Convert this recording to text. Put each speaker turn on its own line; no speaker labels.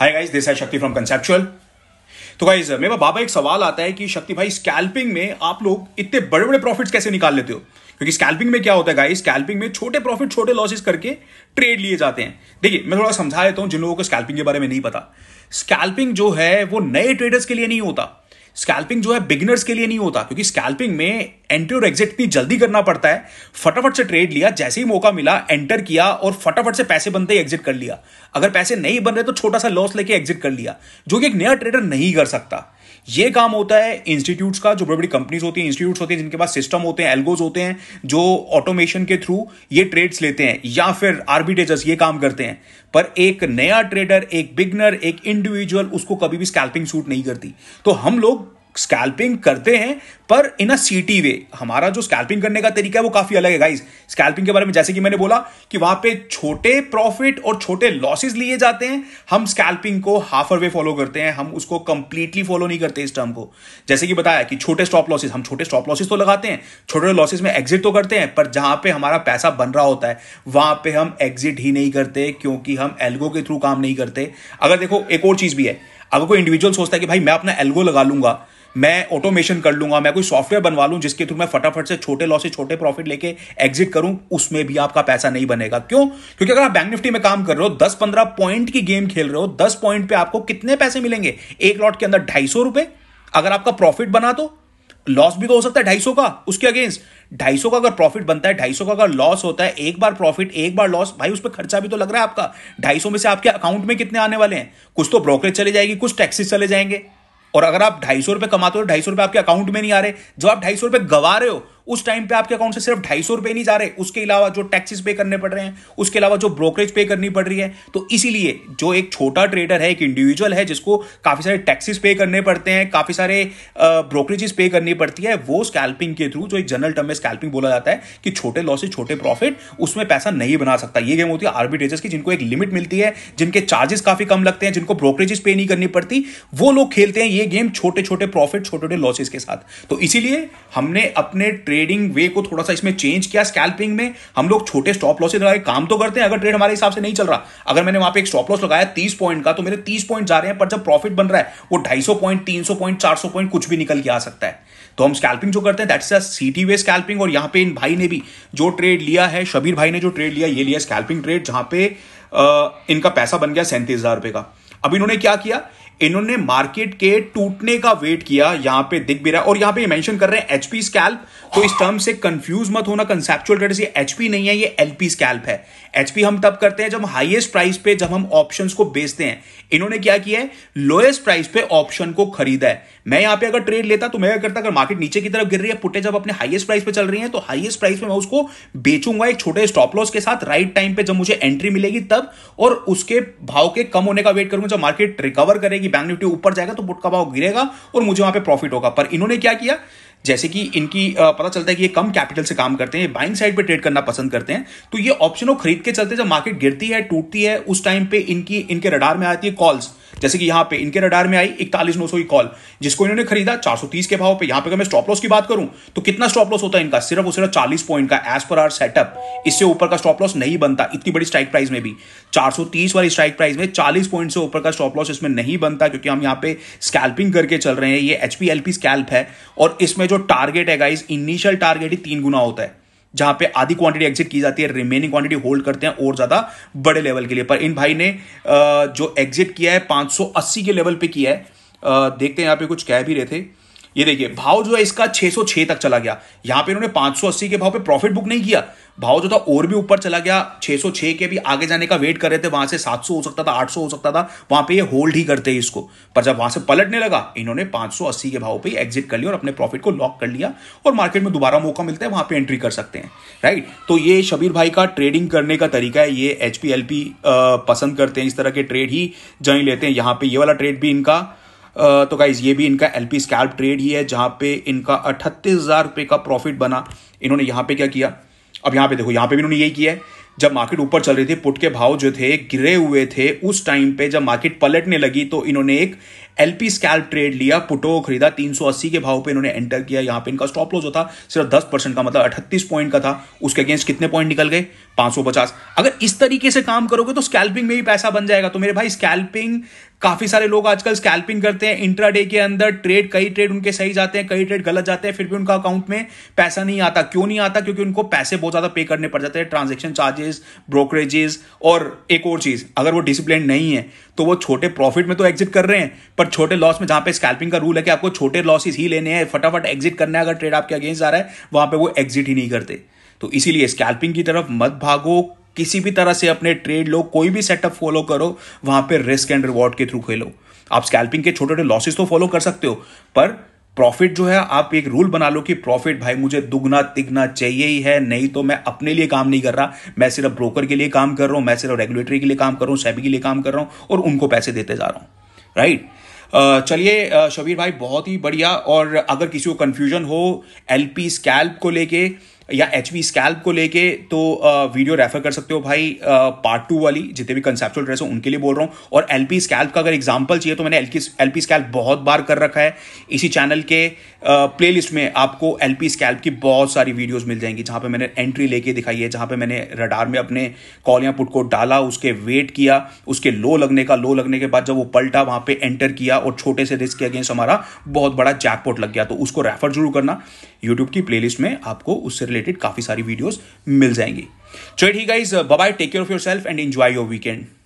hi guys this है शक्ति from conceptual तो गाइज मेरे बाबा एक सवाल आता है कि शक्ति भाई स्कैल्पिंग में आप लोग इतने बड़े बड़े प्रॉफिट्स कैसे निकाल लेते हो क्योंकि स्कैल्पिंग में क्या होता है गाइस स्कैल्पिंग में छोटे प्रॉफिट छोटे लॉसेस करके ट्रेड लिए जाते हैं देखिए मैं थोड़ा समझा देता हूं जिन लोगों को स्कैल्पिंग के बारे में नहीं पता स्कैल्पिंग जो है वो नए ट्रेडर्स के लिए नहीं होता स्कैल्पिंग जो है बिगिनर्स के लिए नहीं होता क्योंकि स्कैल्पिंग में एंट्री और एग्जिट इतनी जल्दी करना पड़ता है फटाफट से ट्रेड लिया जैसे ही मौका मिला एंटर किया और फटाफट से पैसे बनते ही एग्जिट कर लिया अगर पैसे नहीं बन रहे तो छोटा सा लॉस लेके एग्जिट कर लिया जो कि एक नया ट्रेडर नहीं कर सकता ये काम होता है इंस्टीट्यूट्स का जो बड़ी बड़ी कंपनीज होती हैं इंस्टीट्यूट्स होते हैं जिनके पास सिस्टम होते हैं एल्गोज होते हैं जो ऑटोमेशन के थ्रू ये ट्रेड्स लेते हैं या फिर आर्बिटेजर्स ये काम करते हैं पर एक नया ट्रेडर एक बिगनर एक इंडिविजुअल उसको कभी भी स्कैल्पिंग सूट नहीं करती तो हम लोग स्कैल्पिंग करते हैं पर इन अ सीटी वे हमारा जो स्कैल्पिंग करने का तरीका है वो काफी अलग है गाइस स्कैल्पिंग के बारे में जैसे कि मैंने बोला कि वहां पे छोटे प्रॉफिट और छोटे लॉसेस लिए जाते हैं हम स्कैल्पिंग को हाफ अवे फॉलो करते हैं हम उसको कंप्लीटली फॉलो नहीं करते इस टर्म को जैसे कि बताया कि छोटे स्टॉप लॉसेस हम छोटे स्टॉप लॉसेस तो लगाते हैं छोटे लॉसेस में एग्जिट तो करते हैं पर जहां पे हमारा पैसा बन रहा होता है वहां पे हम एग्जिट ही नहीं करते क्योंकि हम एल्गो के थ्रू काम नहीं करते अगर देखो एक और चीज भी है अगर कोई इंडिविजुअल सोचता है कि भाई मैं अपना एल्गो लगा लूंगा मैं ऑटोमेशन कर लूंगा मैं कोई सॉफ्टवेयर बनवा लूँ जिसके थ्रू मैं फटाफट से छोटे लॉस से छोटे प्रॉफिट लेके एग्जिट करूं उसमें भी आपका पैसा नहीं बनेगा क्यों क्योंकि अगर आप बैंक निफ्टी में काम कर रहे हो दस पंद्रह पॉइंट की गेम खेल रहे हो दस पॉइंट पे आपको कितने पैसे मिलेंगे एक लॉट के अंदर ढाई सौ रुपए अगर आपका प्रॉफिट बना तो लॉस भी तो हो सकता है ढाई सौ का उसके अगेंस्ट ढाई सौ का अगर प्रॉफिट बनता है ढाई सौ का अगर लॉस होता है एक बार प्रॉफिट एक बार लॉस भाई उस पर खर्चा भी तो लग रहा है आपका ढाई सौ में से आपके अकाउंट में कितने आने वाले हैं कुछ तो ब्रोकरेज चले जाएगी कुछ टैक्सेस चले जाएंगे और अगर आप ढाई सौ रुपये कमाते हो तो ढाई सौ रुपये आपके अकाउंट में नहीं आ रहे जो आप ढाई सौ रुपये गवा रहे हो उस टाइम पे आपके अकाउंट से सिर्फ ढाई सौ रुपए नहीं जा रहे उसके अलावा जो टैक्सेस पे करने पड़ रहे हैं उसके अलावा जो ब्रोकरेज पे करनी पड़ रही है तो इसीलिए जो एक छोटा ट्रेडर है एक इंडिविजुअल है जिसको काफी सारे टैक्सेस पे करने पड़ते हैं काफी सारे ब्रोकरेजेस पे करनी पड़ती है वो स्कैल्पिंग के थ्रू जो एक जनरल टर्म में स्कैल्पिंग बोला जाता है कि छोटे लॉसेज छोटे प्रॉफिट उसमें पैसा नहीं बना सकता ये गेम होती है आर्बिट्रेजेस की जिनको एक लिमिट मिलती है जिनके चार्जेस काफी कम लगते हैं जिनको ब्रोकरेजेस पे नहीं करनी पड़ती वो लोग खेलते हैं ये गेम छोटे छोटे प्रॉफिट छोटे छोटे लॉसेज के साथ तो इसीलिए हमने अपने ट्रेड ट्रेडिंग वे को थोड़ा सा इसमें चेंज किया स्कैल्पिंग में हम लोग छोटे स्टॉप लॉसेज लगाए काम तो करते हैं अगर ट्रेड हमारे हिसाब से नहीं चल रहा अगर मैंने वहां पे एक स्टॉप लॉस लगाया तीस पॉइंट का तो मेरे तीस पॉइंट जा रहे हैं पर जब प्रॉफिट बन रहा है वो ढाई सौ पॉइंट तीन सौ पॉइंट चार सौ पॉइंट कुछ भी निकल के आ सकता है तो हम स्कैल्पिंग जो करते हैं दैट्स अ सीटी वे स्कैल्पिंग और यहां पे इन भाई ने भी जो ट्रेड लिया है शबीर भाई ने जो ट्रेड लिया ये लिया स्कैल्पिंग ट्रेड जहां पे आ, इनका पैसा बन गया सैंतीस हजार रुपए का अब इन्होंने क्या किया इन्होंने मार्केट के टूटने का वेट किया यहां पे दिख भी रहा और यहां पे मेंशन कर रहे हैं एचपी स्कैल्प तो इस टर्म से कंफ्यूज मत होना कंसेप्चुअल ट्रेड एचपी नहीं है ये एलपी स्कैल्प है एचपी हम तब करते हैं जब हाईएस्ट प्राइस पे जब हम ऑप्शंस को बेचते हैं इन्होंने क्या किया है लोएस्ट प्राइस पे ऑप्शन को खरीदा है मैं यहां पे अगर ट्रेड लेता तो मैं क्या करता अगर मार्केट नीचे की तरफ गिर रही है पुटे जब अपने हाईएस्ट प्राइस पे चल रही है तो हाईएस्ट प्राइस पे मैं उसको बेचूंगा एक छोटे स्टॉप लॉस के साथ राइट टाइम पे जब मुझे एंट्री मिलेगी तब और उसके भाव के कम होने का वेट करूंगा जब मार्केट रिकवर करेगी कि बैंक निफ्टी ऊपर जाएगा तो बुट का भाव गिरेगा और मुझे वहां पर प्रॉफिट होगा पर इन्होंने क्या किया जैसे कि इनकी पता चलता है कि ये कम कैपिटल से काम करते हैं बाइंग साइड पे ट्रेड करना पसंद करते हैं तो ये ऑप्शनों खरीद के चलते जब मार्केट गिरती है टूटती है उस टाइम पे इनकी इनके रडार में आती है कॉल्स जैसे कि यहां पे इनके रडार में आई इकतालीस नौ सौ की कॉल जिसको इन्होंने खरीदा 430 के भाव पे यहां पे अगर मैं स्टॉप लॉस की बात करूं तो कितना स्टॉप लॉस होता है इनका सिर्फ और सिर्फ चालीस पॉइंट का एज पर आर सेटअप इससे ऊपर का स्टॉप लॉस नहीं बनता इतनी बड़ी स्ट्राइक प्राइस में भी तीस वाली स्ट्राइक प्राइस में चालीस पॉइंट से ऊपर का स्टॉप लॉस इसमें नहीं बनता क्योंकि हम यहाँ पे स्कैल्पिंग करके चल रहे हैं ये एचपीएलपी स्कैल्प है और इसमें जो टारगेट है गाइज इनिशियल टारगेट ही तीन गुना होता है जहां पे आधी क्वांटिटी एग्जिट की जाती है रिमेनिंग क्वांटिटी होल्ड करते हैं और ज्यादा बड़े लेवल के लिए पर इन भाई ने जो एग्जिट किया है 580 के लेवल पे किया है देखते हैं यहाँ पे कुछ कह भी रहे थे ये देखिए भाव जो है इसका 606 तक चला गया यहां पे इन्होंने 580 के भाव पे प्रॉफिट बुक नहीं किया भाव जो था और भी ऊपर चला गया 606 के भी आगे जाने का वेट कर रहे थे वहां से 700 हो सकता था 800 हो सकता था वहां पे ये होल्ड ही करते इसको पर जब वहां से पलटने लगा इन्होंने 580 के भाव पे एग्जिट कर लिया और अपने प्रॉफिट को लॉक कर लिया और मार्केट में दोबारा मौका मिलता है वहां पर एंट्री कर सकते हैं राइट तो ये शबीर भाई का ट्रेडिंग करने का तरीका है ये एच पसंद करते हैं इस तरह के ट्रेड ही जॉइन लेते हैं यहाँ पे ये वाला ट्रेड भी इनका तो गाइज ये भी इनका एलपी स्कैल्प ट्रेड ही है जहां पे इनका अठतीस हज़ार रुपए का प्रॉफिट बना इन्होंने यहां पे क्या किया अब यहां पे देखो यहां पे भी इन्होंने यही किया है जब मार्केट ऊपर चल रही थी पुट के भाव जो थे गिरे हुए थे उस टाइम पे जब मार्केट पलटने लगी तो इन्होंने एक एलपी स्कैल्प ट्रेड लिया पुटो खरीदा 380 के भाव पे इन्होंने एंटर किया यहाँ पे इनका स्टॉप लॉस जो था सिर्फ 10 परसेंट का मतलब 38 पॉइंट का था उसके अगेंस्ट कितने पॉइंट निकल गए 550 अगर इस तरीके से काम करोगे तो स्कैल्पिंग में भी पैसा बन जाएगा तो मेरे भाई स्कैल्पिंग काफी सारे लोग आजकल स्कैल्पिंग करते हैं इंट्रा डे के अंदर ट्रेड कई ट्रेड उनके सही जाते हैं कई ट्रेड गलत जाते हैं फिर भी उनका अकाउंट में पैसा नहीं आता क्यों नहीं आता क्योंकि उनको पैसे बहुत ज्यादा पे करने पड़ जाते हैं ट्रांजेक्शन चार्जेस ब्रोकरेजेस और एक और चीज अगर वो डिसिप्लिन नहीं है तो वो छोटे प्रॉफिट में तो एग्जिट कर रहे हैं पर छोटे लॉस में जहां पे स्कैल्पिंग का रूल है कि आपको छोटे लॉसेस ही लेने हैं फटाफट एग्जिट करना है अगर ट्रेड आपके अगेंस्ट आ रहा है वहां पर वो एग्जिट ही नहीं करते तो इसीलिए स्कैल्पिंग की तरफ मत भागो किसी भी तरह से अपने ट्रेड लो कोई भी सेटअप फॉलो करो वहां पर रिस्क एंड रिवॉर्ड के थ्रू खेलो आप स्कैल्पिंग के छोटे छोटे लॉसेस तो फॉलो कर सकते हो पर प्रॉफिट जो है आप एक रूल बना लो कि प्रॉफिट भाई मुझे दुगना तिगना चाहिए ही है नहीं तो मैं अपने लिए काम नहीं कर रहा मैं सिर्फ ब्रोकर के लिए काम कर रहा हूं मैं सिर्फ रेगुलेटरी के लिए काम कर रहा हूं सेबी के लिए काम कर रहा हूं और उनको पैसे देते जा रहा हूं राइट चलिए शबीर भाई बहुत ही बढ़िया और अगर किसी को कन्फ्यूजन हो एल स्कैल्प को लेके या एच वी स्कैल्प को लेके तो वीडियो रेफर कर सकते हो भाई पार्ट टू वाली जितने भी कंसेप्चुअल ड्रेस हो उनके लिए बोल रहा हूँ और एल पी स्कैल्प का अगर एग्जाम्पल चाहिए तो मैंने एल एल पी स्कैल्प बहुत बार कर रखा है इसी चैनल के प्ले लिस्ट में आपको एल पी स्कैल्प की बहुत सारी वीडियोज मिल जाएंगी जहाँ पर मैंने एंट्री लेके दिखाई है जहाँ पर मैंने रडार में अपने कॉल या पुट को डाला उसके वेट किया उसके लो लगने का लो लगने के बाद जब वो पलटा वहाँ पर एंटर किया और छोटे से रिस्क के अगेंस्ट हमारा बहुत बड़ा जैकपॉट लग गया तो उसको रेफर जरूर करना यूट्यूब की प्ले लिस्ट में आपको उससे रिलेटेड काफी सारी वीडियोस मिल जाएंगी चलिए ठीक guys bye take care of yourself and enjoy your weekend